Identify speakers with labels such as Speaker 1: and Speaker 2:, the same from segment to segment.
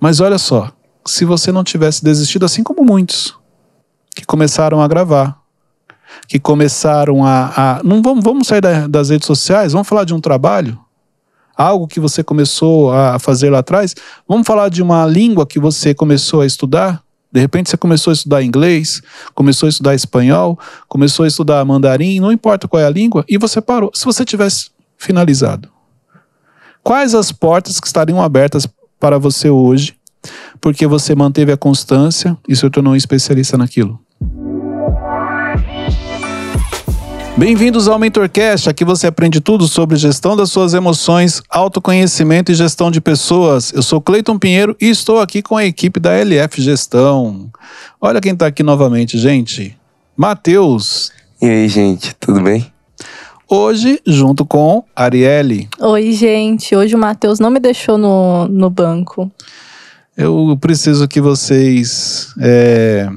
Speaker 1: Mas olha só, se você não tivesse desistido, assim como muitos que começaram a gravar, que começaram a. a não vamos, vamos sair da, das redes sociais, vamos falar de um trabalho, algo que você começou a fazer lá atrás, vamos falar de uma língua que você começou a estudar. De repente você começou a estudar inglês, começou a estudar espanhol, começou a estudar mandarim, não importa qual é a língua, e você parou. Se você tivesse finalizado, quais as portas que estariam abertas para você hoje, porque você manteve a constância e se tornou um especialista naquilo. Bem-vindos ao MentorCast, aqui você aprende tudo sobre gestão das suas emoções, autoconhecimento e gestão de pessoas. Eu sou Cleiton Pinheiro e estou aqui com a equipe da LF Gestão. Olha quem está aqui novamente, gente. Matheus. E aí, gente, tudo bem? hoje junto com Arielle.
Speaker 2: Oi, gente. Hoje o Matheus não me deixou no, no banco.
Speaker 1: Eu preciso que vocês é,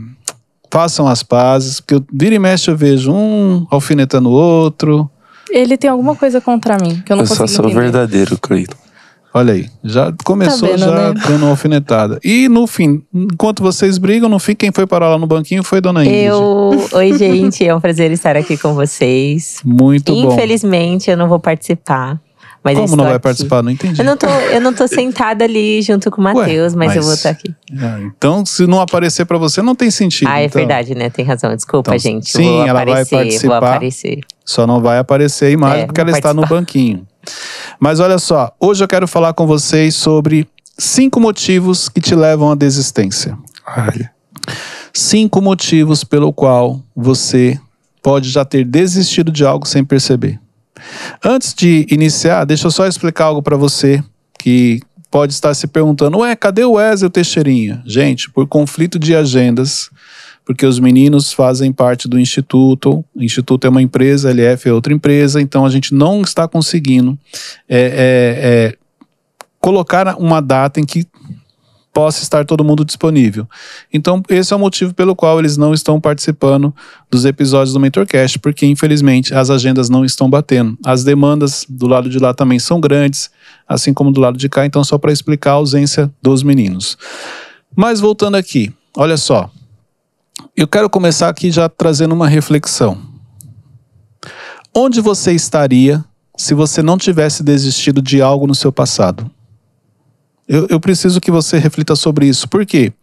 Speaker 1: façam as pazes, porque eu, vira e mexe eu vejo um alfinetando o outro.
Speaker 2: Ele tem alguma coisa contra mim, que eu não eu consigo só sou entender.
Speaker 1: verdadeiro, Cleiton. Olha aí, já começou tá vendo, já né? dando uma alfinetada. E no fim, enquanto vocês brigam, no fim quem foi parar lá no banquinho foi Dona Ingrid. Eu, oi gente, é um prazer estar aqui com vocês. Muito Infelizmente, bom.
Speaker 2: Infelizmente eu não vou participar. Mas Como não vai aqui.
Speaker 1: participar? Não entendi. Eu não,
Speaker 2: tô, eu não tô sentada ali junto com o Matheus, mas, mas, eu vou estar
Speaker 1: aqui. É, então, se não aparecer para você, não tem sentido. Ah, é então. verdade, né? Tem razão. Desculpa, então, gente. Sim, vou ela aparecer, vai participar. Vou aparecer. Só não vai aparecer a imagem é, porque ela participar. está no banquinho. Mas olha só, hoje eu quero falar com vocês sobre cinco motivos que te levam à desistência. Olha. Cinco motivos pelo qual você pode já ter desistido de algo sem perceber. Antes de iniciar, deixa eu só explicar algo para você que pode estar se perguntando: ué, cadê o Wesley Teixeirinha? Gente, por conflito de agendas, porque os meninos fazem parte do instituto. O instituto é uma empresa, a LF é outra empresa, então a gente não está conseguindo é, é, é, colocar uma data em que possa estar todo mundo disponível. Então, esse é o motivo pelo qual eles não estão participando dos episódios do Mentorcast, porque infelizmente as agendas não estão batendo. As demandas do lado de lá também são grandes, assim como do lado de cá, então só para explicar a ausência dos meninos. Mas voltando aqui, olha só, eu quero começar aqui já trazendo uma reflexão. Onde você estaria se você não tivesse desistido de algo no seu passado? Eu, eu preciso que você reflita sobre isso. Por quê?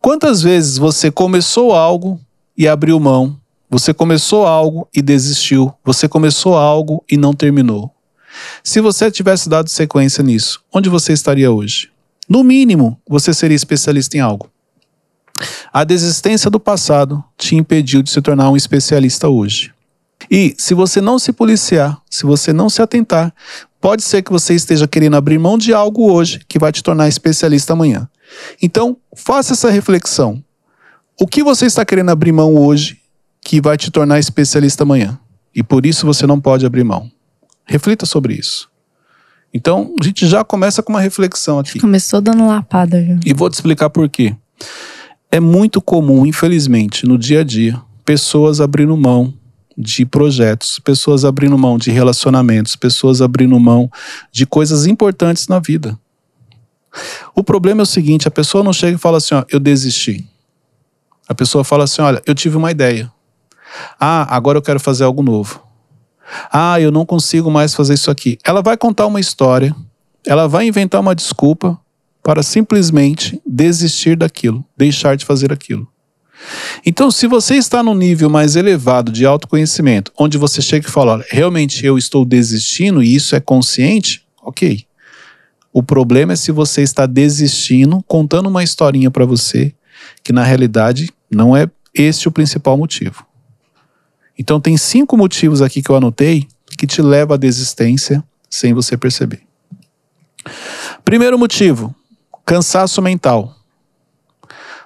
Speaker 1: Quantas vezes você começou algo e abriu mão? Você começou algo e desistiu? Você começou algo e não terminou? Se você tivesse dado sequência nisso, onde você estaria hoje? No mínimo, você seria especialista em algo. A desistência do passado te impediu de se tornar um especialista hoje. E se você não se policiar, se você não se atentar, pode ser que você esteja querendo abrir mão de algo hoje que vai te tornar especialista amanhã. Então, faça essa reflexão. O que você está querendo abrir mão hoje que vai te tornar especialista amanhã? E por isso você não pode abrir mão. Reflita sobre isso. Então, a gente já começa com uma reflexão aqui.
Speaker 2: Começou dando lapada,
Speaker 1: viu? E vou te explicar por quê. É muito comum, infelizmente, no dia a dia, pessoas abrindo mão de projetos, pessoas abrindo mão de relacionamentos, pessoas abrindo mão de coisas importantes na vida. O problema é o seguinte: a pessoa não chega e fala assim, ó, eu desisti. A pessoa fala assim, olha, eu tive uma ideia. Ah, agora eu quero fazer algo novo. Ah, eu não consigo mais fazer isso aqui. Ela vai contar uma história, ela vai inventar uma desculpa para simplesmente desistir daquilo, deixar de fazer aquilo. Então, se você está no nível mais elevado de autoconhecimento, onde você chega e fala, olha, realmente eu estou desistindo e isso é consciente, ok. O problema é se você está desistindo, contando uma historinha para você, que na realidade não é este o principal motivo. Então, tem cinco motivos aqui que eu anotei que te leva à desistência sem você perceber. Primeiro motivo, Cansaço mental.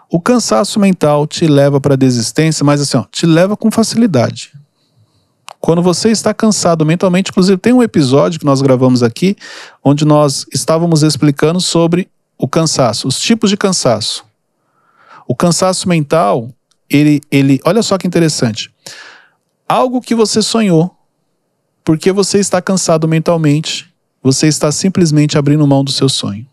Speaker 1: O cansaço mental te leva para a desistência, mas assim, ó, te leva com facilidade. Quando você está cansado mentalmente, inclusive tem um episódio que nós gravamos aqui, onde nós estávamos explicando sobre o cansaço, os tipos de cansaço. O cansaço mental, ele, ele, olha só que interessante. Algo que você sonhou, porque você está cansado mentalmente, você está simplesmente abrindo mão do seu sonho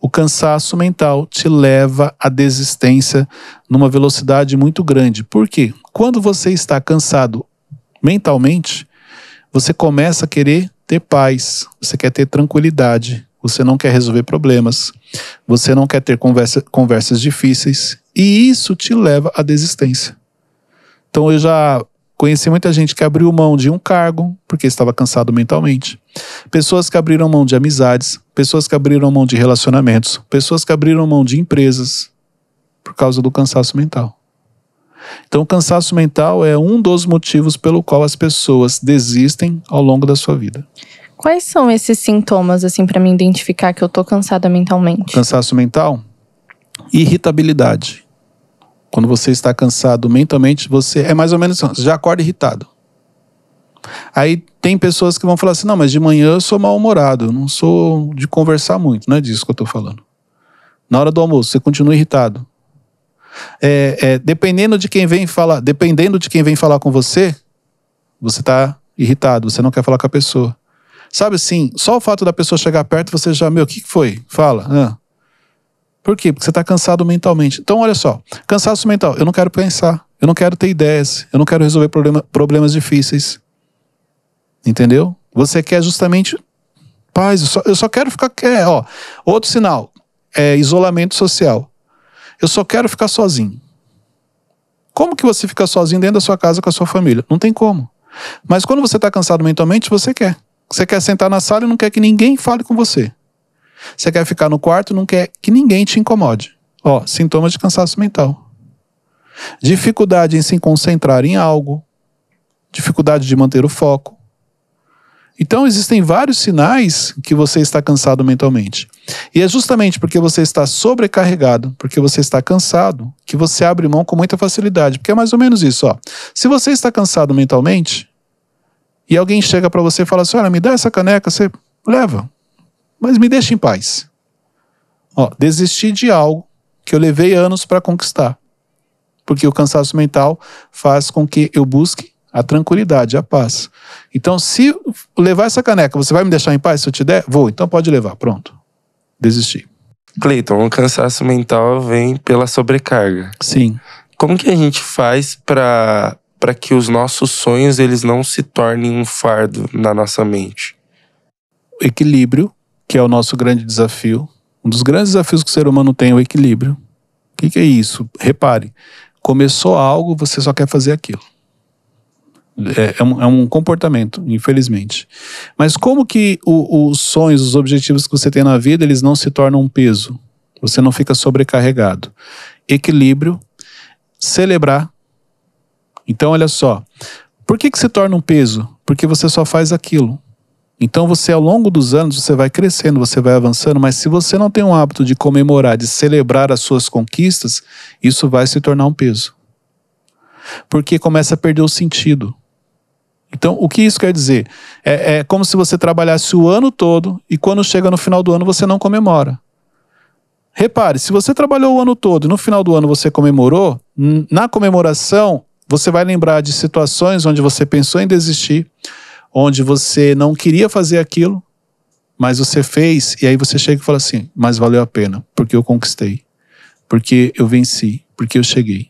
Speaker 1: o cansaço mental te leva à desistência numa velocidade muito grande. Por quê? Quando você está cansado mentalmente, você começa a querer ter paz, você quer ter tranquilidade, você não quer resolver problemas, você não quer ter conversa, conversas difíceis, e isso te leva à desistência. Então eu já conheci muita gente que abriu mão de um cargo porque estava cansado mentalmente. Pessoas que abriram mão de amizades, pessoas que abriram mão de relacionamentos, pessoas que abriram mão de empresas por causa do cansaço mental. Então, o cansaço mental é um dos motivos pelo qual as pessoas desistem ao longo da sua vida.
Speaker 2: Quais são esses sintomas, assim, para me identificar que eu tô cansada mentalmente?
Speaker 1: cansaço mental? Irritabilidade. Quando você está cansado mentalmente, você é mais ou menos. Assim, já acorda irritado. Aí tem pessoas que vão falar assim: não, mas de manhã eu sou mal-humorado, não sou de conversar muito, não é disso que eu estou falando. Na hora do almoço, você continua irritado. É, é, dependendo de quem vem falar, dependendo de quem vem falar com você, você está irritado, você não quer falar com a pessoa. Sabe assim, só o fato da pessoa chegar perto, você já, meu, o que foi? Fala. Ah. Por quê? Porque você está cansado mentalmente. Então, olha só, cansaço mental, eu não quero pensar, eu não quero ter ideias, eu não quero resolver problema, problemas difíceis. Entendeu? Você quer justamente paz, eu só, eu só quero ficar. É, ó, outro sinal é isolamento social. Eu só quero ficar sozinho. Como que você fica sozinho dentro da sua casa com a sua família? Não tem como. Mas quando você está cansado mentalmente, você quer. Você quer sentar na sala e não quer que ninguém fale com você. Você quer ficar no quarto e não quer que ninguém te incomode. Ó, sintomas de cansaço mental. Dificuldade em se concentrar em algo. Dificuldade de manter o foco. Então, existem vários sinais que você está cansado mentalmente. E é justamente porque você está sobrecarregado, porque você está cansado, que você abre mão com muita facilidade. Porque é mais ou menos isso, ó. Se você está cansado mentalmente e alguém chega para você e fala assim: olha, me dá essa caneca, você leva, mas me deixa em paz. Ó, desisti de algo que eu levei anos para conquistar. Porque o cansaço mental faz com que eu busque a tranquilidade, a paz. Então, se levar essa caneca, você vai me deixar em paz se eu te der? Vou, então pode levar, pronto. Desisti.
Speaker 3: Cleiton, o cansaço mental vem pela sobrecarga. Sim. Como que a gente faz para para que os nossos sonhos eles não se tornem um fardo na nossa
Speaker 1: mente? Equilíbrio, que é o nosso grande desafio. Um dos grandes desafios que o ser humano tem é o equilíbrio. O que, que é isso? Repare, começou algo, você só quer fazer aquilo. É, é, um, é um comportamento, infelizmente. Mas como que o, os sonhos, os objetivos que você tem na vida, eles não se tornam um peso? Você não fica sobrecarregado. Equilíbrio, celebrar. Então, olha só. Por que, que se torna um peso? Porque você só faz aquilo. Então você ao longo dos anos você vai crescendo, você vai avançando, mas se você não tem um hábito de comemorar, de celebrar as suas conquistas, isso vai se tornar um peso. Porque começa a perder o sentido. Então, o que isso quer dizer? É, é como se você trabalhasse o ano todo e quando chega no final do ano você não comemora. Repare, se você trabalhou o ano todo e no final do ano você comemorou, na comemoração você vai lembrar de situações onde você pensou em desistir, onde você não queria fazer aquilo, mas você fez, e aí você chega e fala assim: mas valeu a pena, porque eu conquistei, porque eu venci, porque eu cheguei.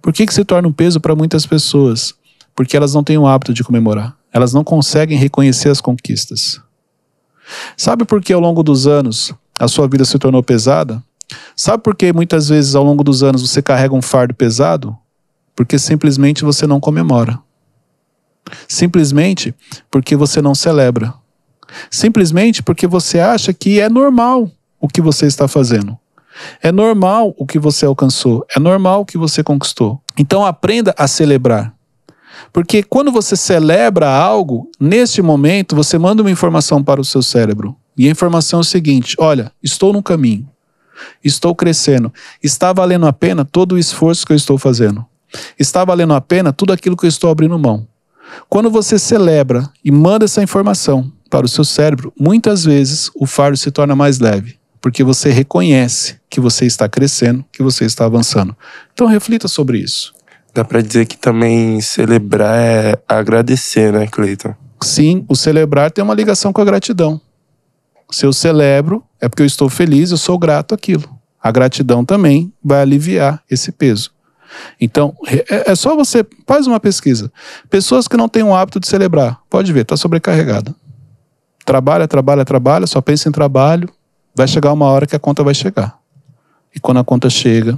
Speaker 1: Por que, que se torna um peso para muitas pessoas? porque elas não têm o hábito de comemorar. Elas não conseguem reconhecer as conquistas. Sabe por que ao longo dos anos a sua vida se tornou pesada? Sabe por que muitas vezes ao longo dos anos você carrega um fardo pesado? Porque simplesmente você não comemora. Simplesmente porque você não celebra. Simplesmente porque você acha que é normal o que você está fazendo. É normal o que você alcançou, é normal o que você conquistou. Então aprenda a celebrar. Porque quando você celebra algo, neste momento você manda uma informação para o seu cérebro. E a informação é o seguinte: olha, estou no caminho, estou crescendo, está valendo a pena todo o esforço que eu estou fazendo, está valendo a pena tudo aquilo que eu estou abrindo mão. Quando você celebra e manda essa informação para o seu cérebro, muitas vezes o fardo se torna mais leve, porque você reconhece que você está crescendo, que você está avançando. Então reflita sobre isso.
Speaker 3: Dá para dizer que também celebrar é agradecer, né, Cleiton?
Speaker 1: Sim, o celebrar tem uma ligação com a gratidão. Se eu celebro, é porque eu estou feliz, eu sou grato àquilo. A gratidão também vai aliviar esse peso. Então, é, é só você faz uma pesquisa. Pessoas que não têm o hábito de celebrar, pode ver, está sobrecarregada. Trabalha, trabalha, trabalha, só pensa em trabalho. Vai chegar uma hora que a conta vai chegar. E quando a conta chega,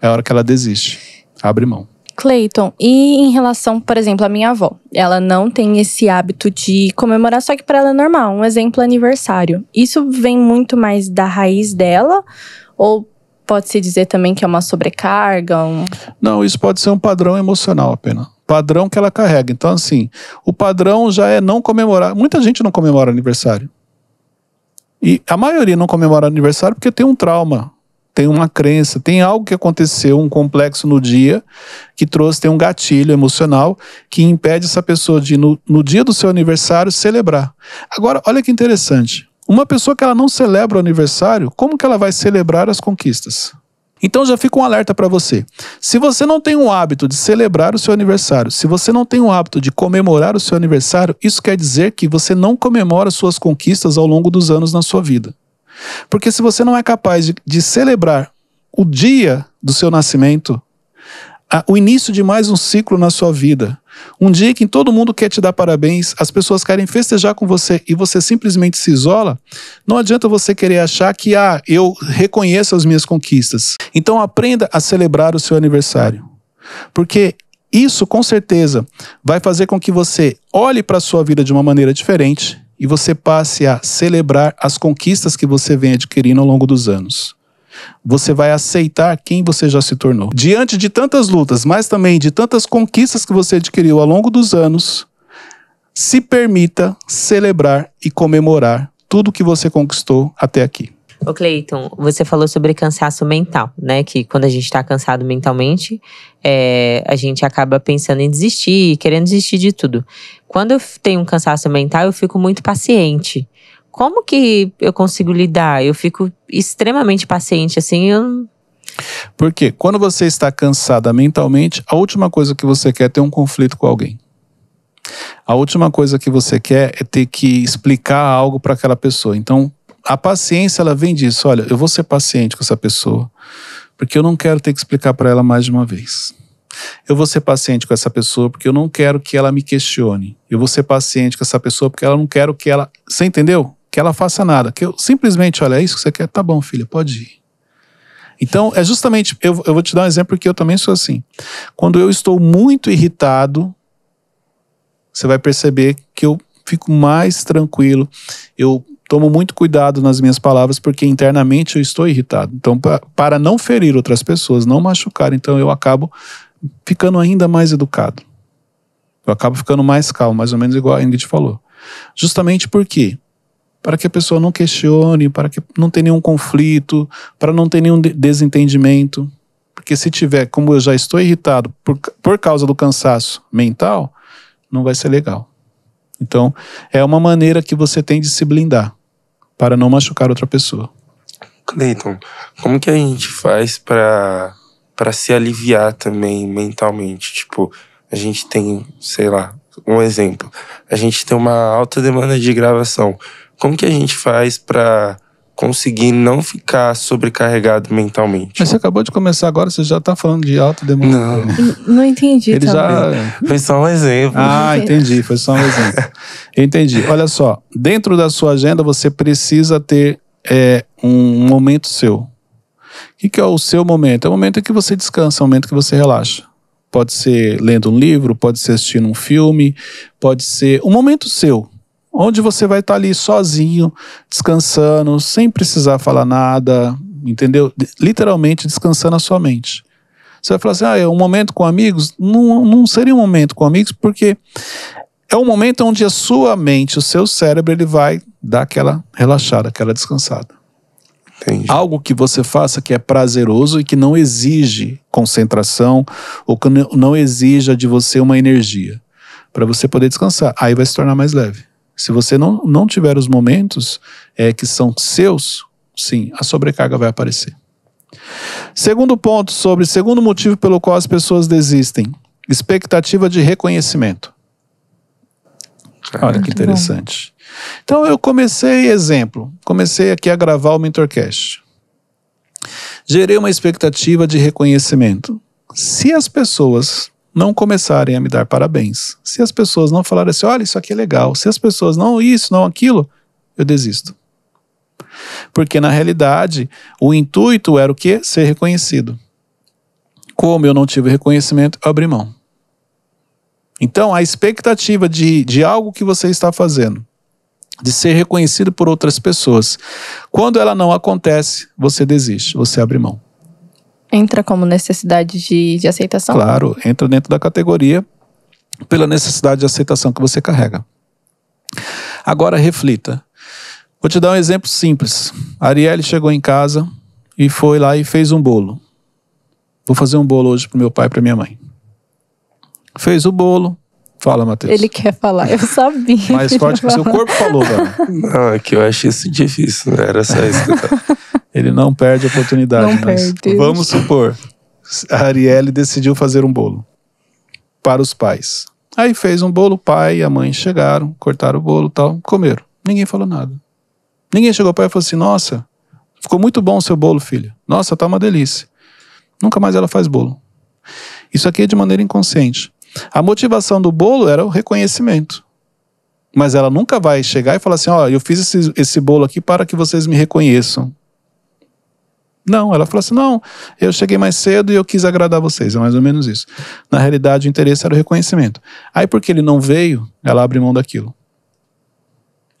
Speaker 1: é a hora que ela desiste, abre mão.
Speaker 2: Clayton, e em relação, por exemplo, à minha avó, ela não tem esse hábito de comemorar, só que para ela é normal, um exemplo aniversário. Isso vem muito mais da raiz dela ou pode-se dizer também que é uma sobrecarga? Um...
Speaker 1: Não, isso pode ser um padrão emocional apenas. Padrão que ela carrega. Então, assim, o padrão já é não comemorar. Muita gente não comemora aniversário. E a maioria não comemora aniversário porque tem um trauma tem uma crença, tem algo que aconteceu, um complexo no dia, que trouxe, tem um gatilho emocional que impede essa pessoa de, no, no dia do seu aniversário, celebrar. Agora, olha que interessante. Uma pessoa que ela não celebra o aniversário, como que ela vai celebrar as conquistas? Então já fica um alerta para você. Se você não tem o hábito de celebrar o seu aniversário, se você não tem o hábito de comemorar o seu aniversário, isso quer dizer que você não comemora suas conquistas ao longo dos anos na sua vida. Porque se você não é capaz de, de celebrar o dia do seu nascimento, a, o início de mais um ciclo na sua vida, um dia que todo mundo quer te dar parabéns, as pessoas querem festejar com você e você simplesmente se isola, não adianta você querer achar que, ah, eu reconheço as minhas conquistas. Então aprenda a celebrar o seu aniversário. Porque isso, com certeza, vai fazer com que você olhe para a sua vida de uma maneira diferente e você passe a celebrar as conquistas que você vem adquirindo ao longo dos anos. Você vai aceitar quem você já se tornou. Diante de tantas lutas, mas também de tantas conquistas que você adquiriu ao longo dos anos, se permita celebrar e comemorar tudo que você conquistou até aqui.
Speaker 2: Ô Cleiton, você falou sobre cansaço mental, né? Que quando a gente está cansado mentalmente, é, a gente acaba pensando em desistir, querendo desistir de tudo. Quando eu tenho um cansaço mental, eu fico muito paciente. Como que eu consigo lidar? Eu fico extremamente paciente, assim, eu...
Speaker 1: Porque quando você está cansada mentalmente, a última coisa que você quer é ter um conflito com alguém. A última coisa que você quer é ter que explicar algo para aquela pessoa. Então, a paciência ela vem disso. Olha, eu vou ser paciente com essa pessoa, porque eu não quero ter que explicar para ela mais de uma vez. Eu vou ser paciente com essa pessoa porque eu não quero que ela me questione. Eu vou ser paciente com essa pessoa porque ela não quero que ela. Você entendeu? Que ela faça nada. Que eu simplesmente, olha, é isso que você quer? Tá bom, filha, pode ir. Então, é justamente. Eu, eu vou te dar um exemplo porque eu também sou assim. Quando eu estou muito irritado, você vai perceber que eu fico mais tranquilo. Eu tomo muito cuidado nas minhas palavras porque internamente eu estou irritado. Então, pra, para não ferir outras pessoas, não machucar, então eu acabo ficando ainda mais educado. Eu acabo ficando mais calmo, mais ou menos igual a Ingrid falou. Justamente por quê? Para que a pessoa não questione, para que não tenha nenhum conflito, para não ter nenhum desentendimento. Porque se tiver, como eu já estou irritado por, por causa do cansaço mental, não vai ser legal. Então, é uma maneira que você tem de se blindar para não machucar outra pessoa.
Speaker 3: Cleiton, como que a gente faz para para se aliviar também mentalmente. Tipo, a gente tem, sei lá, um exemplo. A gente tem uma alta demanda de gravação. Como que a gente faz para conseguir não ficar
Speaker 1: sobrecarregado mentalmente. Mas você acabou de começar agora, você já está falando de alta demanda. Não,
Speaker 2: não entendi. Ele já...
Speaker 1: Foi só um exemplo. Ah, entendi, foi só um exemplo. entendi. Olha só, dentro da sua agenda você precisa ter é, um momento seu. O que é o seu momento? É o momento em que você descansa, é o momento que você relaxa. Pode ser lendo um livro, pode ser assistindo um filme, pode ser um momento seu, onde você vai estar ali sozinho, descansando, sem precisar falar nada, entendeu? Literalmente descansando a sua mente. Você vai falar assim, ah, é um momento com amigos? Não, não seria um momento com amigos, porque é um momento onde a sua mente, o seu cérebro, ele vai dar aquela relaxada, aquela descansada. Entendi. Algo que você faça que é prazeroso e que não exige concentração ou que não exija de você uma energia para você poder descansar. Aí vai se tornar mais leve. Se você não, não tiver os momentos é, que são seus, sim, a sobrecarga vai aparecer. Segundo ponto sobre, segundo motivo pelo qual as pessoas desistem, expectativa de reconhecimento. Olha que interessante. Então eu comecei, exemplo, comecei aqui a gravar o Mentorcast. Gerei uma expectativa de reconhecimento. Se as pessoas não começarem a me dar parabéns, se as pessoas não falarem assim, olha, isso aqui é legal, se as pessoas não isso, não aquilo, eu desisto. Porque na realidade, o intuito era o quê? Ser reconhecido. Como eu não tive reconhecimento, eu abri mão. Então, a expectativa de, de algo que você está fazendo, de ser reconhecido por outras pessoas, quando ela não acontece, você desiste, você abre mão.
Speaker 2: Entra como necessidade de, de aceitação? Claro,
Speaker 1: entra dentro da categoria pela necessidade de aceitação que você carrega. Agora, reflita. Vou te dar um exemplo simples. A Arielle chegou em casa e foi lá e fez um bolo. Vou fazer um bolo hoje para meu pai e para minha mãe fez o bolo. Fala, Matheus. Ele
Speaker 2: quer falar, eu sabia. Mais forte que o
Speaker 3: seu corpo falou, velho.
Speaker 1: Não, é que eu achei isso difícil, né? Era só isso. Ele não perde a oportunidade, não mas perde. vamos supor, a Arielle decidiu fazer um bolo para os pais. Aí fez um bolo, o pai e a mãe chegaram, cortaram o bolo tal, comeram. Ninguém falou nada. Ninguém chegou ao pai e falou assim: Nossa, ficou muito bom o seu bolo, filha. Nossa, tá uma delícia. Nunca mais ela faz bolo. Isso aqui é de maneira inconsciente. A motivação do bolo era o reconhecimento. Mas ela nunca vai chegar e falar assim: ó, oh, eu fiz esse, esse bolo aqui para que vocês me reconheçam. Não, ela falou assim: não, eu cheguei mais cedo e eu quis agradar vocês. É mais ou menos isso. Na realidade, o interesse era o reconhecimento. Aí, porque ele não veio, ela abre mão daquilo.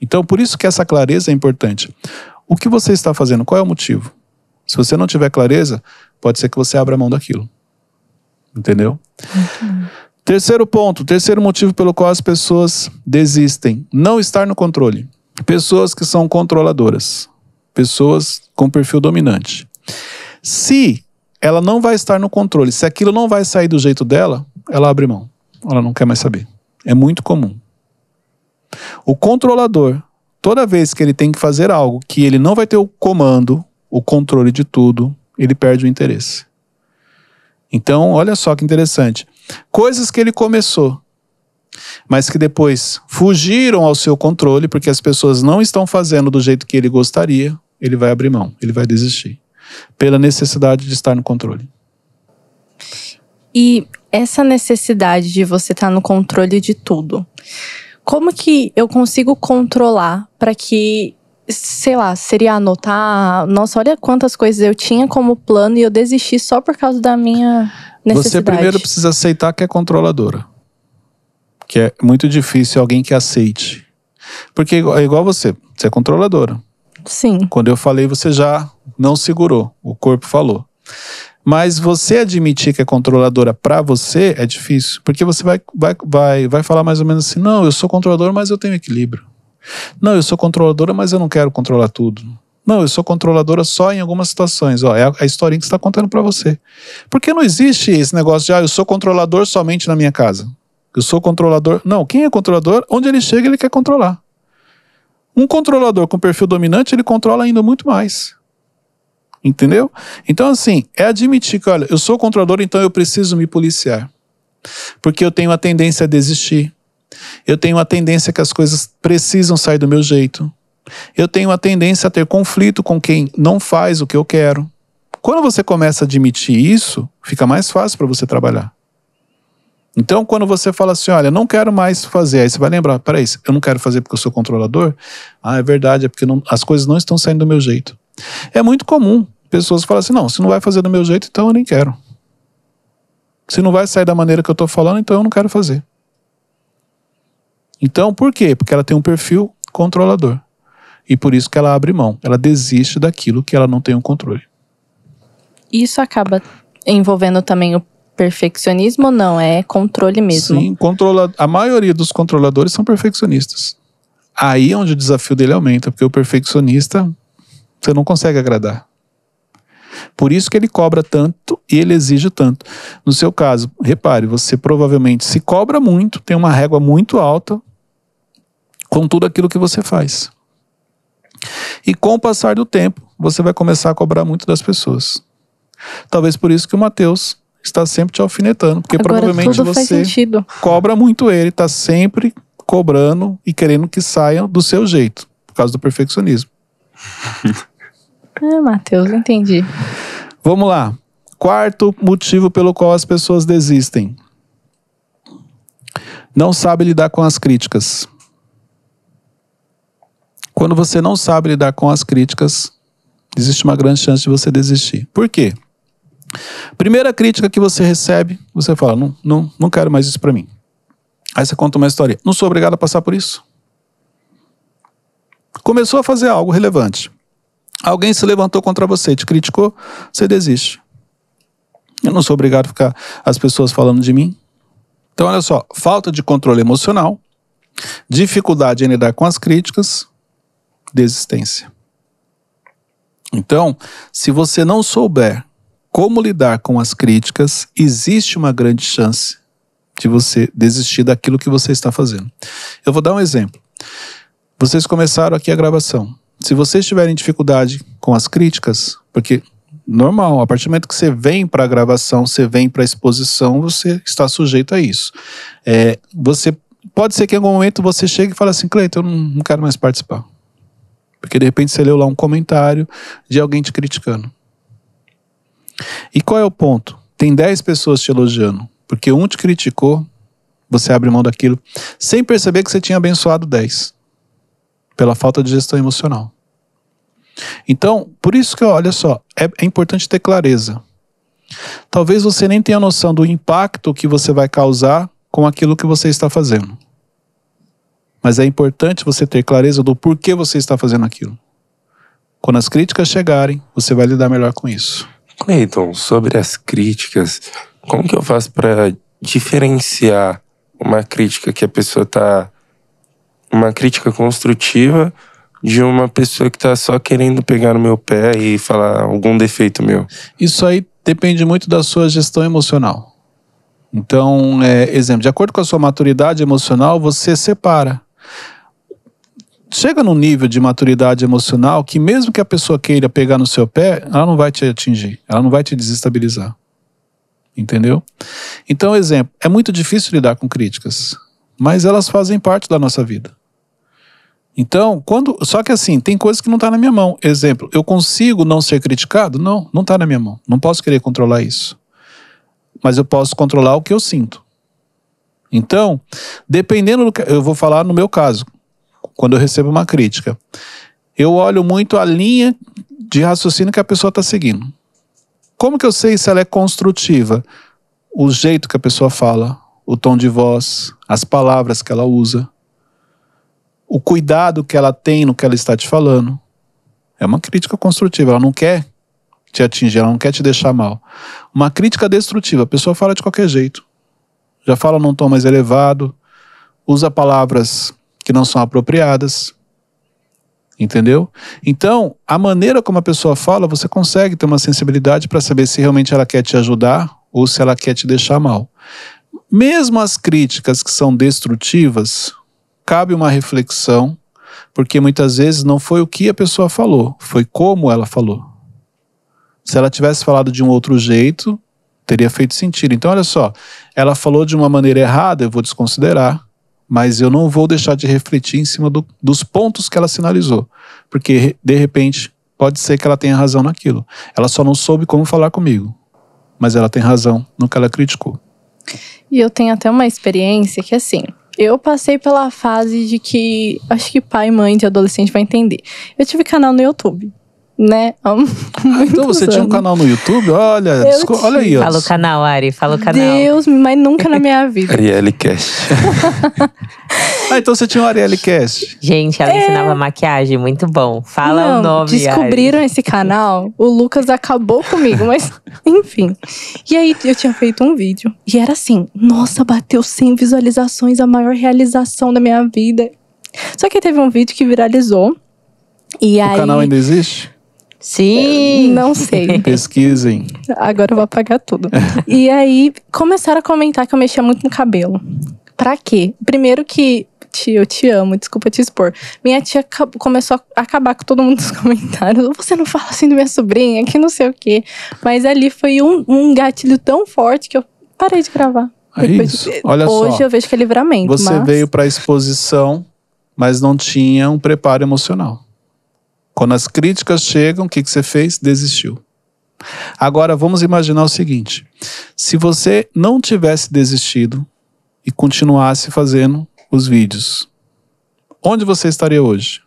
Speaker 1: Então, por isso que essa clareza é importante. O que você está fazendo? Qual é o motivo? Se você não tiver clareza, pode ser que você abra mão daquilo. Entendeu? Terceiro ponto, terceiro motivo pelo qual as pessoas desistem: não estar no controle. Pessoas que são controladoras, pessoas com perfil dominante. Se ela não vai estar no controle, se aquilo não vai sair do jeito dela, ela abre mão. Ela não quer mais saber. É muito comum. O controlador, toda vez que ele tem que fazer algo que ele não vai ter o comando, o controle de tudo, ele perde o interesse. Então, olha só que interessante. Coisas que ele começou, mas que depois fugiram ao seu controle, porque as pessoas não estão fazendo do jeito que ele gostaria, ele vai abrir mão, ele vai desistir, pela necessidade de estar no controle.
Speaker 2: E essa necessidade de você estar no controle de tudo, como que eu consigo controlar para que sei lá, seria anotar. Ah, nossa, olha quantas coisas eu tinha como plano e eu desisti só por causa da minha você primeiro
Speaker 1: precisa aceitar que é controladora. Que é muito difícil alguém que aceite. Porque é, é igual você, você é controladora. Sim. Quando eu falei, você já não segurou, o corpo falou. Mas você admitir que é controladora para você é difícil, porque você vai, vai, vai, vai falar mais ou menos assim: não, eu sou controladora, mas eu tenho equilíbrio. Não, eu sou controladora, mas eu não quero controlar tudo. Não, eu sou controladora só em algumas situações. Ó, é a, historinha que está contando para você. Porque não existe esse negócio de ah, eu sou controlador somente na minha casa. Eu sou controlador. Não, quem é controlador? Onde ele chega, ele quer controlar. Um controlador com perfil dominante, ele controla ainda muito mais. Entendeu? Então, assim, é admitir que, olha, eu sou controlador, então eu preciso me policiar. Porque eu tenho a tendência a desistir. Eu tenho a tendência que as coisas precisam sair do meu jeito. Eu tenho a tendência a ter conflito com quem não faz o que eu quero. Quando você começa a admitir isso, fica mais fácil para você trabalhar. Então, quando você fala assim, olha, não quero mais fazer, aí você vai lembrar, peraí, eu não quero fazer porque eu sou controlador? Ah, é verdade, é porque não, as coisas não estão saindo do meu jeito. É muito comum pessoas falarem assim, não, se não vai fazer do meu jeito, então eu nem quero. Se não vai sair da maneira que eu estou falando, então eu não quero fazer. Então, por quê? Porque ela tem um perfil controlador. E por isso que ela abre mão, ela desiste daquilo que ela não tem o controle.
Speaker 2: Isso acaba envolvendo também o perfeccionismo, não? É controle mesmo. Sim,
Speaker 1: controla, a maioria dos controladores são perfeccionistas. Aí é onde o desafio dele aumenta, porque o perfeccionista você não consegue agradar. Por isso que ele cobra tanto e ele exige tanto. No seu caso, repare, você provavelmente se cobra muito, tem uma régua muito alta com tudo aquilo que você faz. E com o passar do tempo, você vai começar a cobrar muito das pessoas. Talvez por isso que o Mateus está sempre te alfinetando, porque Agora provavelmente você cobra muito ele, está sempre cobrando e querendo que saiam do seu jeito, por causa do perfeccionismo.
Speaker 2: é, Matheus, entendi.
Speaker 1: Vamos lá. Quarto motivo pelo qual as pessoas desistem. Não sabe lidar com as críticas. Quando você não sabe lidar com as críticas, existe uma grande chance de você desistir. Por quê? Primeira crítica que você recebe, você fala: não, não, não quero mais isso para mim. Aí você conta uma história. Não sou obrigado a passar por isso. Começou a fazer algo relevante. Alguém se levantou contra você, te criticou, você desiste. Eu não sou obrigado a ficar as pessoas falando de mim. Então, olha só: falta de controle emocional, dificuldade em lidar com as críticas, de existência. Então, se você não souber como lidar com as críticas, existe uma grande chance de você desistir daquilo que você está fazendo. Eu vou dar um exemplo. Vocês começaram aqui a gravação. Se vocês tiverem dificuldade com as críticas, porque normal, a partir do momento que você vem para a gravação, você vem para a exposição, você está sujeito a isso. É, você pode ser que em algum momento você chegue e fale assim, Cleiton, eu não, não quero mais participar. Porque de repente você leu lá um comentário de alguém te criticando. E qual é o ponto? Tem 10 pessoas te elogiando, porque um te criticou, você abre mão daquilo, sem perceber que você tinha abençoado 10 pela falta de gestão emocional. Então, por isso que, olha só, é, é importante ter clareza. Talvez você nem tenha noção do impacto que você vai causar com aquilo que você está fazendo. Mas é importante você ter clareza do porquê você está fazendo aquilo. Quando as críticas chegarem, você vai lidar melhor com isso.
Speaker 3: Cleiton, sobre as críticas, como que eu faço para diferenciar uma crítica que a pessoa está. uma crítica construtiva de uma pessoa que está só querendo pegar no meu pé e falar algum defeito meu?
Speaker 1: Isso aí depende muito da sua gestão emocional. Então, é, exemplo, de acordo com a sua maturidade emocional, você separa chega num nível de maturidade emocional que mesmo que a pessoa queira pegar no seu pé, ela não vai te atingir, ela não vai te desestabilizar. Entendeu? Então, exemplo, é muito difícil lidar com críticas, mas elas fazem parte da nossa vida. Então, quando, só que assim, tem coisas que não está na minha mão. Exemplo, eu consigo não ser criticado? Não, não está na minha mão. Não posso querer controlar isso. Mas eu posso controlar o que eu sinto. Então, dependendo do que eu vou falar no meu caso, quando eu recebo uma crítica. Eu olho muito a linha de raciocínio que a pessoa está seguindo. Como que eu sei se ela é construtiva? O jeito que a pessoa fala, o tom de voz, as palavras que ela usa, o cuidado que ela tem no que ela está te falando. É uma crítica construtiva, ela não quer te atingir, ela não quer te deixar mal. Uma crítica destrutiva, a pessoa fala de qualquer jeito. Já fala num tom mais elevado, usa palavras que não são apropriadas. Entendeu? Então, a maneira como a pessoa fala, você consegue ter uma sensibilidade para saber se realmente ela quer te ajudar ou se ela quer te deixar mal. Mesmo as críticas que são destrutivas, cabe uma reflexão, porque muitas vezes não foi o que a pessoa falou, foi como ela falou. Se ela tivesse falado de um outro jeito, teria feito sentido. Então, olha só, ela falou de uma maneira errada, eu vou desconsiderar mas eu não vou deixar de refletir em cima do, dos pontos que ela sinalizou, porque de repente pode ser que ela tenha razão naquilo. Ela só não soube como falar comigo, mas ela tem razão no que ela criticou.
Speaker 2: E eu tenho até uma experiência que assim, eu passei pela fase de que acho que pai, mãe de adolescente vai entender. Eu tive canal no YouTube né? Ah, então
Speaker 1: você anos. tinha um canal no YouTube? Olha, olha aí. Fala o canal, Ari, fala o canal.
Speaker 2: Deus, mas nunca na minha vida.
Speaker 1: Arielle Cash. ah, então você tinha um Arielle Cash. Gente, ela é... ensinava maquiagem, muito bom. Fala Não, o nome, Descobriram
Speaker 2: Ari. esse canal, o Lucas acabou comigo, mas enfim. E aí eu tinha feito um vídeo e era assim: nossa, bateu 100 visualizações, a maior realização da minha vida. Só que teve um vídeo que viralizou. E o aí, canal ainda
Speaker 1: existe? Sim! Não sei. Pesquisem.
Speaker 2: Agora eu vou apagar tudo. e aí começaram a comentar que eu mexia muito no cabelo. Pra quê? Primeiro que tia, eu te amo, desculpa te expor. Minha tia começou a acabar com todo mundo nos comentários. Você não fala assim do minha sobrinha, que não sei o quê. Mas ali foi um, um gatilho tão forte que eu parei de gravar. É isso. De... Olha Hoje só. eu vejo que é livramento. Você mas... veio
Speaker 1: pra exposição, mas não tinha um preparo emocional. Quando as críticas chegam, o que, que você fez? Desistiu. Agora vamos imaginar o seguinte: se você não tivesse desistido e continuasse fazendo os vídeos, onde você estaria hoje?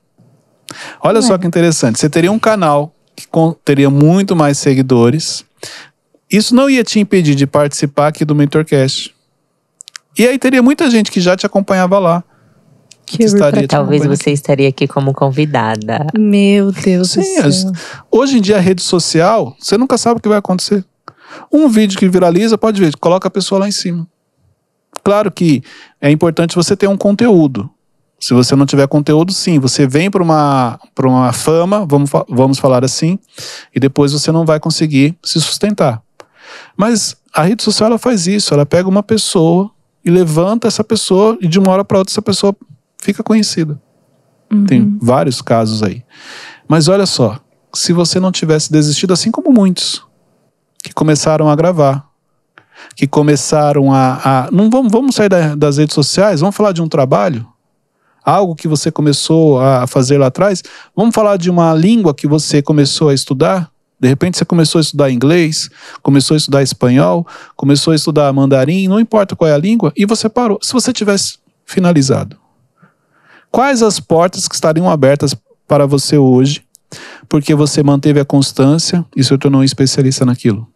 Speaker 1: Olha é. só que interessante. Você teria um canal que teria muito mais seguidores. Isso não ia te impedir de participar aqui do Mentorcast. E aí teria muita gente que já te acompanhava lá estaria Talvez você estaria aqui como convidada.
Speaker 2: Meu Deus Sim, do céu.
Speaker 1: Hoje em dia, a rede social, você nunca sabe o que vai acontecer. Um vídeo que viraliza, pode ver, coloca a pessoa lá em cima. Claro que é importante você ter um conteúdo. Se você não tiver conteúdo, sim, você vem para uma, uma fama, vamos, vamos falar assim, e depois você não vai conseguir se sustentar. Mas a rede social ela faz isso, ela pega uma pessoa e levanta essa pessoa e de uma hora para outra essa pessoa fica conhecida. Uhum. Tem vários casos aí. Mas olha só, se você não tivesse desistido, assim como muitos que começaram a gravar, que começaram a. a não vamos, vamos sair da, das redes sociais, vamos falar de um trabalho, algo que você começou a fazer lá atrás, vamos falar de uma língua que você começou a estudar. De repente você começou a estudar inglês, começou a estudar espanhol, começou a estudar mandarim, não importa qual é a língua, e você parou. Se você tivesse finalizado, Quais as portas que estariam abertas para você hoje, porque você manteve a constância e se tornou um especialista naquilo?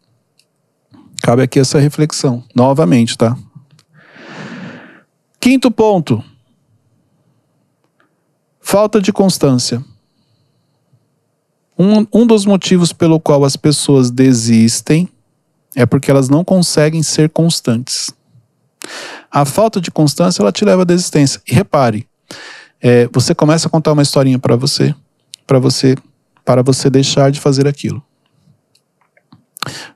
Speaker 1: Cabe aqui essa reflexão, novamente, tá? Quinto ponto: falta de constância. Um, um dos motivos pelo qual as pessoas desistem é porque elas não conseguem ser constantes. A falta de constância ela te leva à desistência. E repare, é, você começa a contar uma historinha para você, para você, para você deixar de fazer aquilo.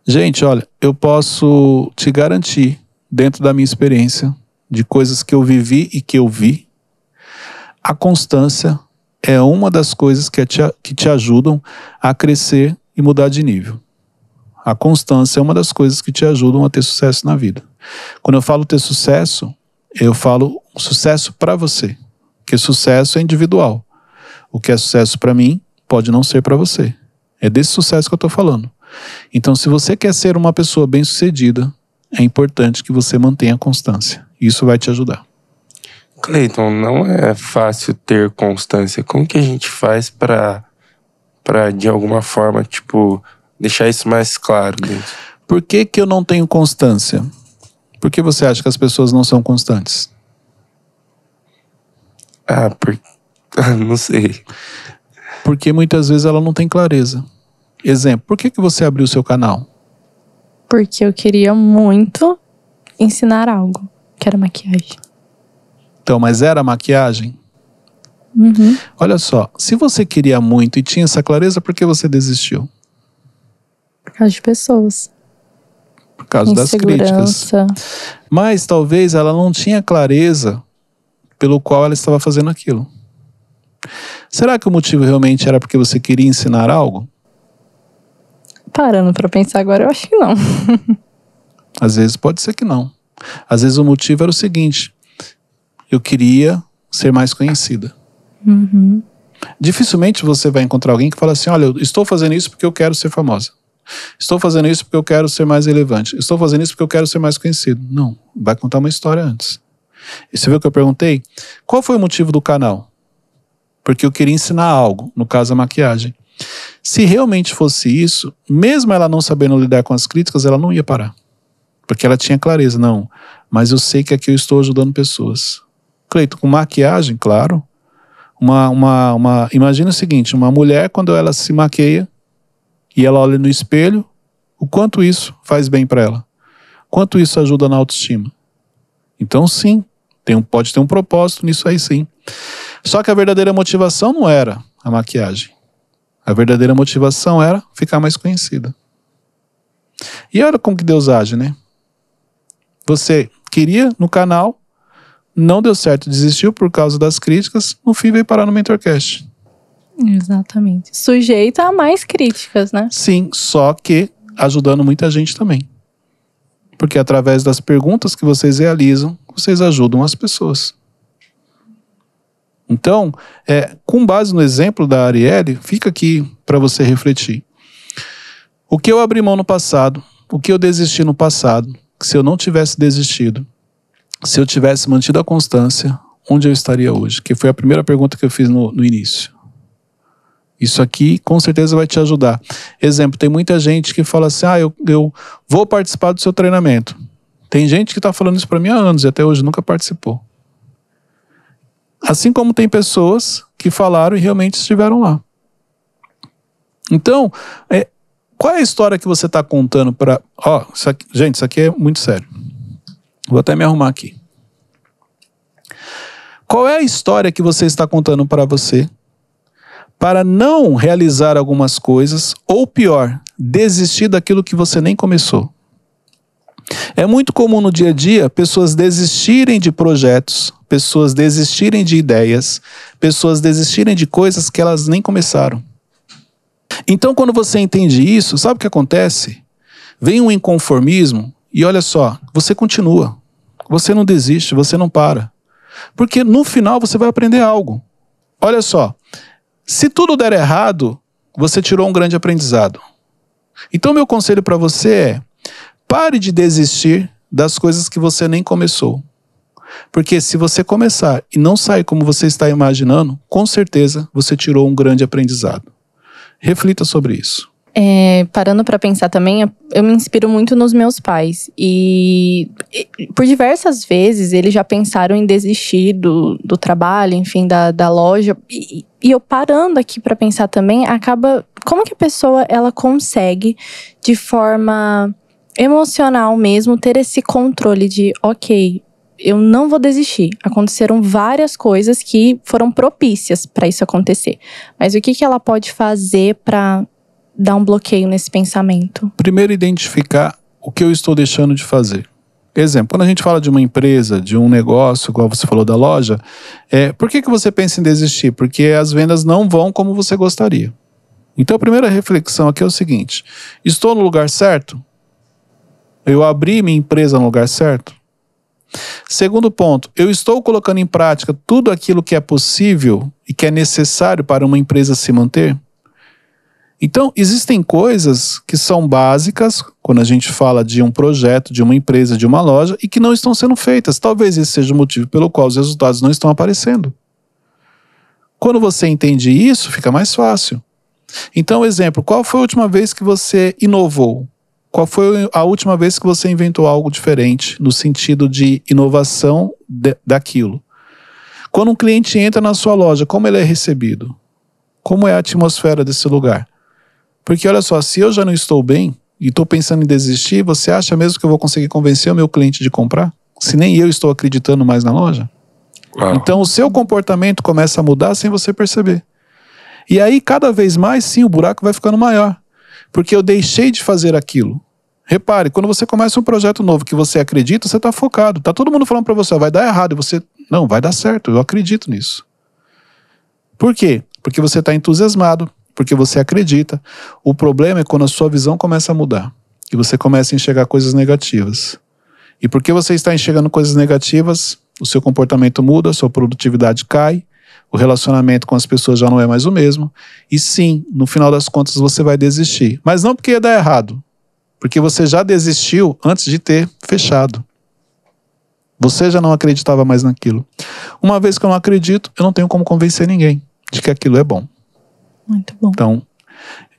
Speaker 1: Gente, olha, eu posso te garantir, dentro da minha experiência, de coisas que eu vivi e que eu vi, a constância é uma das coisas que é te, que te ajudam a crescer e mudar de nível. A constância é uma das coisas que te ajudam a ter sucesso na vida. Quando eu falo ter sucesso, eu falo sucesso para você. Porque sucesso é individual. O que é sucesso para mim pode não ser para você. É desse sucesso que eu estou falando. Então, se você quer ser uma pessoa bem-sucedida, é importante que você mantenha constância. Isso vai te ajudar.
Speaker 3: Cleiton, não é fácil ter constância. Como que a gente faz para para de alguma forma, tipo, deixar isso mais claro?
Speaker 1: Por que que eu não tenho constância? Por que você acha que as pessoas não são constantes? Ah, por... Ah, não sei. Porque muitas vezes ela não tem clareza. Exemplo, por que, que você abriu o seu canal?
Speaker 2: Porque eu queria muito ensinar algo, que era maquiagem.
Speaker 1: Então, mas era maquiagem? Uhum. Olha só, se você queria muito e tinha essa clareza, por que você desistiu?
Speaker 2: Por causa de pessoas.
Speaker 1: Por causa das críticas. Mas talvez ela não tinha clareza pelo qual ela estava fazendo aquilo. Será que o motivo realmente era porque você queria ensinar algo?
Speaker 2: Parando para pensar agora, eu acho que não.
Speaker 1: Às vezes pode ser que não. Às vezes o motivo era o seguinte: eu queria ser mais conhecida. Uhum. Dificilmente você vai encontrar alguém que fala assim: olha, eu estou fazendo isso porque eu quero ser famosa. Estou fazendo isso porque eu quero ser mais relevante. Estou fazendo isso porque eu quero ser mais conhecido. Não, vai contar uma história antes. E você viu que eu perguntei? Qual foi o motivo do canal? Porque eu queria ensinar algo, no caso a maquiagem. Se realmente fosse isso, mesmo ela não sabendo lidar com as críticas, ela não ia parar. Porque ela tinha clareza, não. Mas eu sei que aqui eu estou ajudando pessoas. Cleito, com maquiagem, claro. Uma, uma, uma, imagina o seguinte: uma mulher, quando ela se maqueia e ela olha no espelho, o quanto isso faz bem para ela? Quanto isso ajuda na autoestima? Então, sim, tem um, pode ter um propósito nisso aí sim. Só que a verdadeira motivação não era a maquiagem. A verdadeira motivação era ficar mais conhecida. E olha como que Deus age, né? Você queria no canal, não deu certo, desistiu por causa das críticas, no fim veio parar no Mentorcast.
Speaker 2: Exatamente. Sujeito a mais críticas, né? Sim,
Speaker 1: só que ajudando muita gente também porque através das perguntas que vocês realizam, vocês ajudam as pessoas. Então, é, com base no exemplo da Arielle, fica aqui para você refletir. O que eu abri mão no passado, o que eu desisti no passado, se eu não tivesse desistido, se eu tivesse mantido a constância, onde eu estaria hoje? Que foi a primeira pergunta que eu fiz no, no início. Isso aqui com certeza vai te ajudar. Exemplo, tem muita gente que fala assim: ah, eu, eu vou participar do seu treinamento. Tem gente que está falando isso para mim há anos e até hoje nunca participou. Assim como tem pessoas que falaram e realmente estiveram lá. Então, é, qual é a história que você está contando para. Ó, isso aqui, gente, isso aqui é muito sério. Vou até me arrumar aqui. Qual é a história que você está contando para você para não realizar algumas coisas, ou pior, desistir daquilo que você nem começou. É muito comum no dia a dia pessoas desistirem de projetos, pessoas desistirem de ideias, pessoas desistirem de coisas que elas nem começaram. Então, quando você entende isso, sabe o que acontece? Vem um inconformismo e olha só, você continua. Você não desiste, você não para. Porque no final você vai aprender algo. Olha só, se tudo der errado, você tirou um grande aprendizado. Então, meu conselho para você é: pare de desistir das coisas que você nem começou. Porque se você começar e não sair como você está imaginando, com certeza você tirou um grande aprendizado. Reflita sobre isso.
Speaker 2: É, parando para pensar também, eu me inspiro muito nos meus pais. E, e, por diversas vezes eles já pensaram em desistir do, do trabalho, enfim, da, da loja. E, e eu parando aqui para pensar também, acaba. Como que a pessoa ela consegue, de forma emocional mesmo, ter esse controle de, ok, eu não vou desistir. Aconteceram várias coisas que foram propícias para isso acontecer. Mas o que, que ela pode fazer para dá um bloqueio nesse pensamento?
Speaker 1: Primeiro, identificar o que eu estou deixando de fazer. Exemplo, quando a gente fala de uma empresa, de um negócio, igual você falou da loja, é, por que, que você pensa em desistir? Porque as vendas não vão como você gostaria. Então a primeira reflexão aqui é o seguinte: estou no lugar certo? Eu abri minha empresa no lugar certo? Segundo ponto, eu estou colocando em prática tudo aquilo que é possível e que é necessário para uma empresa se manter? Então, existem coisas que são básicas quando a gente fala de um projeto, de uma empresa, de uma loja e que não estão sendo feitas. Talvez esse seja o motivo pelo qual os resultados não estão aparecendo. Quando você entende isso, fica mais fácil. Então, exemplo, qual foi a última vez que você inovou? Qual foi a última vez que você inventou algo diferente no sentido de inovação de, daquilo? Quando um cliente entra na sua loja, como ele é recebido? Como é a atmosfera desse lugar? Porque olha só, se eu já não estou bem e estou pensando em desistir, você acha mesmo que eu vou conseguir convencer o meu cliente de comprar? Se nem eu estou acreditando mais na loja? Então o seu comportamento começa a mudar sem você perceber. E aí, cada vez mais, sim, o buraco vai ficando maior. Porque eu deixei de fazer aquilo. Repare, quando você começa um projeto novo que você acredita, você está focado. Tá todo mundo falando para você, vai dar errado. E você, não, vai dar certo, eu acredito nisso. Por quê? Porque você está entusiasmado, porque você acredita. O problema é quando a sua visão começa a mudar e você começa a enxergar coisas negativas. E porque você está enxergando coisas negativas, o seu comportamento muda, a sua produtividade cai, o relacionamento com as pessoas já não é mais o mesmo. E sim, no final das contas você vai desistir. Mas não porque ia dar errado, porque você já desistiu antes de ter fechado. Você já não acreditava mais naquilo. Uma vez que eu não acredito, eu não tenho como convencer ninguém de que aquilo é bom. Muito bom. Então,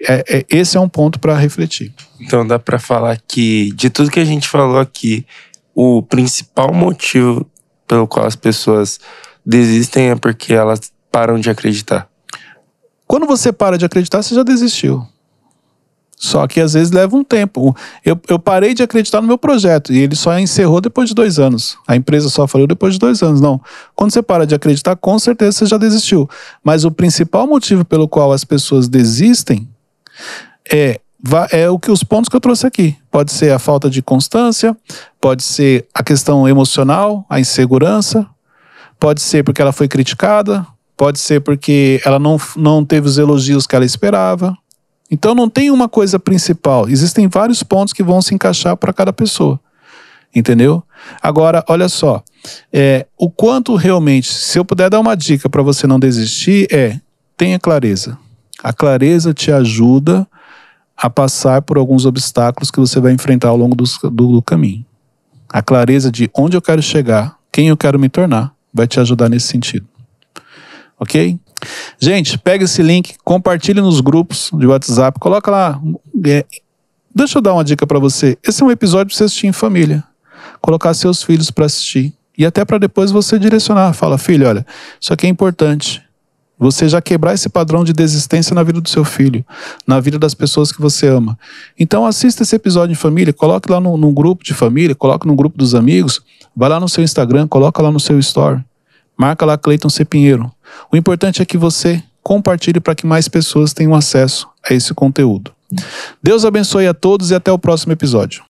Speaker 1: é, é, esse é um ponto para refletir.
Speaker 3: Então, dá para falar que, de tudo que a gente falou aqui, o principal motivo pelo qual as pessoas desistem é porque elas param de acreditar.
Speaker 1: Quando você para de acreditar, você já desistiu. Só que às vezes leva um tempo. Eu, eu parei de acreditar no meu projeto e ele só encerrou depois de dois anos. A empresa só falhou depois de dois anos. Não. Quando você para de acreditar, com certeza você já desistiu. Mas o principal motivo pelo qual as pessoas desistem é é o que os pontos que eu trouxe aqui. Pode ser a falta de constância, pode ser a questão emocional, a insegurança, pode ser porque ela foi criticada, pode ser porque ela não, não teve os elogios que ela esperava, então não tem uma coisa principal, existem vários pontos que vão se encaixar para cada pessoa. Entendeu? Agora, olha só, é, o quanto realmente, se eu puder dar uma dica para você não desistir, é tenha clareza. A clareza te ajuda a passar por alguns obstáculos que você vai enfrentar ao longo do, do, do caminho. A clareza de onde eu quero chegar, quem eu quero me tornar, vai te ajudar nesse sentido. Ok? Gente, pega esse link, compartilhe nos grupos de WhatsApp, coloca lá. É, deixa eu dar uma dica para você. Esse é um episódio para você assistir em família. Colocar seus filhos para assistir. E até para depois você direcionar. Fala, filho, olha, isso aqui é importante. Você já quebrar esse padrão de desistência na vida do seu filho, na vida das pessoas que você ama. Então assista esse episódio em família, coloque lá num, grupo de família, coloque num grupo dos amigos, vai lá no seu Instagram, coloca lá no seu story Marca lá Cleiton C. Pinheiro. O importante é que você compartilhe para que mais pessoas tenham acesso a esse conteúdo. Deus abençoe a todos e até o próximo episódio.